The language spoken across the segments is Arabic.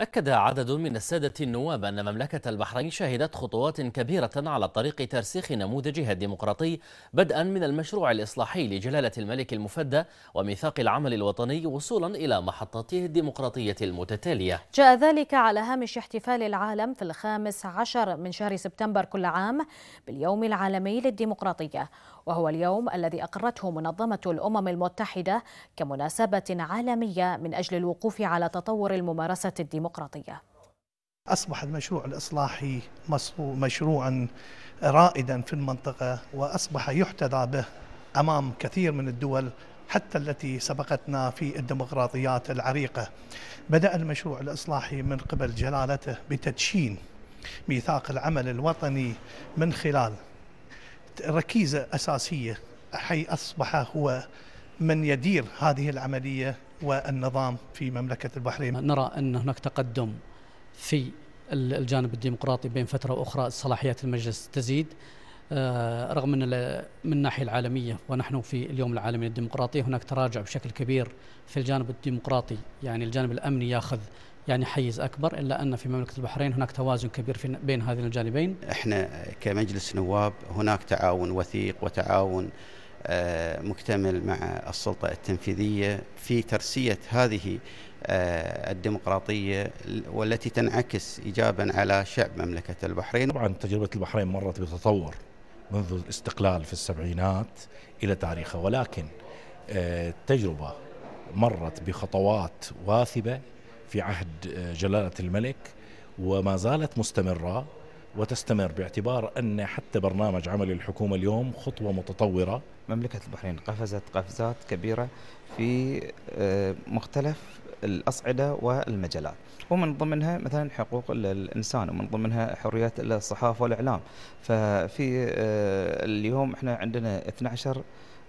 أكد عدد من السادة النواب أن مملكة البحرين شهدت خطوات كبيرة على طريق ترسيخ نموذجها الديمقراطي بدءا من المشروع الإصلاحي لجلالة الملك المفدى وميثاق العمل الوطني وصولا إلى محطاته الديمقراطية المتتالية جاء ذلك على هامش احتفال العالم في الخامس عشر من شهر سبتمبر كل عام باليوم العالمي للديمقراطية وهو اليوم الذي أقرته منظمة الأمم المتحدة كمناسبة عالمية من أجل الوقوف على تطور الممارسة الديمقراطية الديمقراطية أصبح المشروع الإصلاحي مشروعا رائدا في المنطقة وأصبح يحتذى به أمام كثير من الدول حتى التي سبقتنا في الديمقراطيات العريقة بدأ المشروع الإصلاحي من قبل جلالته بتدشين ميثاق العمل الوطني من خلال ركيزة أساسية حي أصبح هو من يدير هذه العملية والنظام في مملكة البحرين نرى أن هناك تقدم في الجانب الديمقراطي بين فترة وأخرى صلاحيات المجلس تزيد آه، رغم أن من الناحية العالمية ونحن في اليوم العالمي للديمقراطية هناك تراجع بشكل كبير في الجانب الديمقراطي يعني الجانب الأمني ياخذ يعني حيز أكبر إلا أن في مملكة البحرين هناك توازن كبير في بين هذين الجانبين احنا كمجلس نواب هناك تعاون وثيق وتعاون آه، مكتمل مع السلطة التنفيذية في ترسية هذه آه، الديمقراطية والتي تنعكس إيجابا على شعب مملكة البحرين طبعا تجربة البحرين مرت بتطور منذ الاستقلال في السبعينات إلى تاريخها ولكن التجربة آه، مرت بخطوات واثبة في عهد جلالة الملك وما زالت مستمرة وتستمر باعتبار أن حتى برنامج عمل الحكومة اليوم خطوة متطورة مملكة البحرين قفزت قفزات كبيرة في آه، مختلف الأصعدة والمجلات ومن ضمنها مثلا حقوق الإنسان ومن ضمنها حرية الصحافة والإعلام ففي آه، اليوم احنا عندنا 12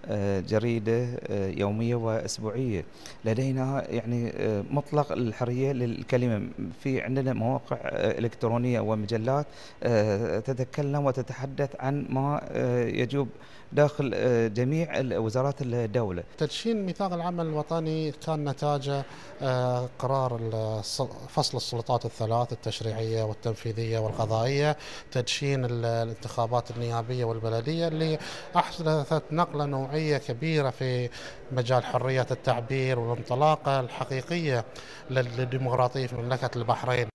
آه، جريدة آه، يومية وأسبوعية لدينا يعني مطلق الحرية للكلمة في عندنا مواقع إلكترونية ومجلات تتكلم وتتحدث عن ما يجوب داخل جميع وزارات الدولة تدشين ميثاق العمل الوطني كان نتاجه قرار فصل السلطات الثلاث التشريعية والتنفيذية والقضائية تدشين الانتخابات النيابية والبلدية اللي أحدثت نقلة نوعية كبيرة في مجال حرية التعبير والانطلاقة الحقيقية للديمقراطية في مملكة البحرين